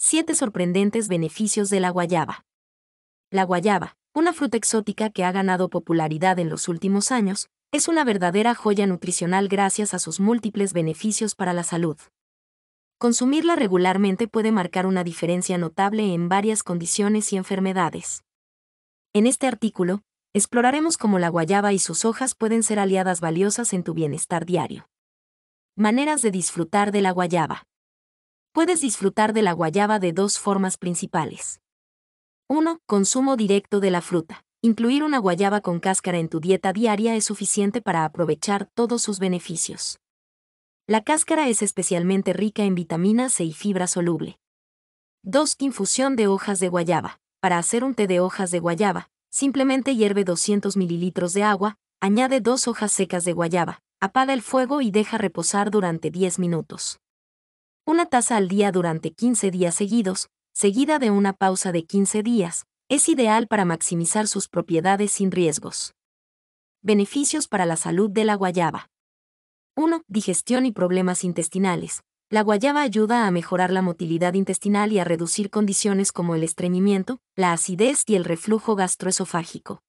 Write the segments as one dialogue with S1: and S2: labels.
S1: 7 sorprendentes beneficios de la guayaba. La guayaba, una fruta exótica que ha ganado popularidad en los últimos años, es una verdadera joya nutricional gracias a sus múltiples beneficios para la salud. Consumirla regularmente puede marcar una diferencia notable en varias condiciones y enfermedades. En este artículo, exploraremos cómo la guayaba y sus hojas pueden ser aliadas valiosas en tu bienestar diario. Maneras de disfrutar de la guayaba. Puedes disfrutar de la guayaba de dos formas principales. 1. Consumo directo de la fruta. Incluir una guayaba con cáscara en tu dieta diaria es suficiente para aprovechar todos sus beneficios. La cáscara es especialmente rica en vitaminas C y fibra soluble. 2. Infusión de hojas de guayaba. Para hacer un té de hojas de guayaba, simplemente hierve 200 ml de agua, añade dos hojas secas de guayaba, apaga el fuego y deja reposar durante 10 minutos. Una taza al día durante 15 días seguidos, seguida de una pausa de 15 días, es ideal para maximizar sus propiedades sin riesgos. Beneficios para la salud de la guayaba. 1. Digestión y problemas intestinales. La guayaba ayuda a mejorar la motilidad intestinal y a reducir condiciones como el estreñimiento, la acidez y el reflujo gastroesofágico.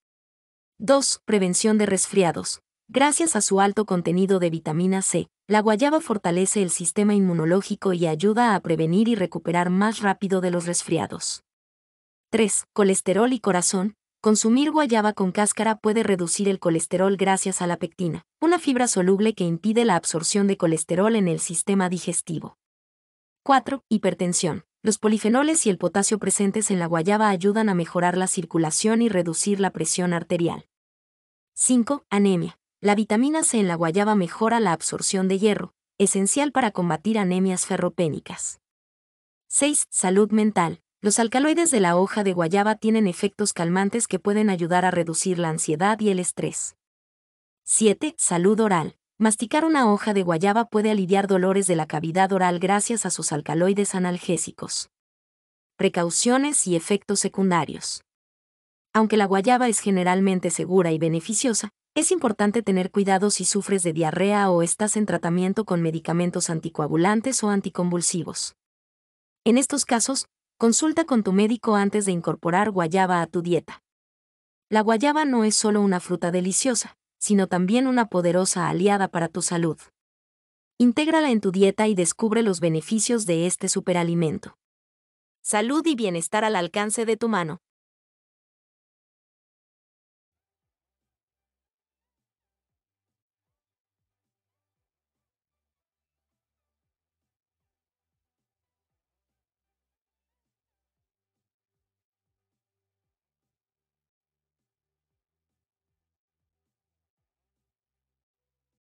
S1: 2. Prevención de resfriados. Gracias a su alto contenido de vitamina C, la guayaba fortalece el sistema inmunológico y ayuda a prevenir y recuperar más rápido de los resfriados. 3. Colesterol y corazón. Consumir guayaba con cáscara puede reducir el colesterol gracias a la pectina, una fibra soluble que impide la absorción de colesterol en el sistema digestivo. 4. Hipertensión. Los polifenoles y el potasio presentes en la guayaba ayudan a mejorar la circulación y reducir la presión arterial. 5. Anemia. La vitamina C en la guayaba mejora la absorción de hierro, esencial para combatir anemias ferropénicas. 6. Salud mental. Los alcaloides de la hoja de guayaba tienen efectos calmantes que pueden ayudar a reducir la ansiedad y el estrés. 7. Salud oral. Masticar una hoja de guayaba puede aliviar dolores de la cavidad oral gracias a sus alcaloides analgésicos. Precauciones y efectos secundarios. Aunque la guayaba es generalmente segura y beneficiosa, es importante tener cuidado si sufres de diarrea o estás en tratamiento con medicamentos anticoagulantes o anticonvulsivos. En estos casos, consulta con tu médico antes de incorporar guayaba a tu dieta. La guayaba no es solo una fruta deliciosa, sino también una poderosa aliada para tu salud. Intégrala en tu dieta y descubre los beneficios de este superalimento. Salud y bienestar al alcance de tu mano.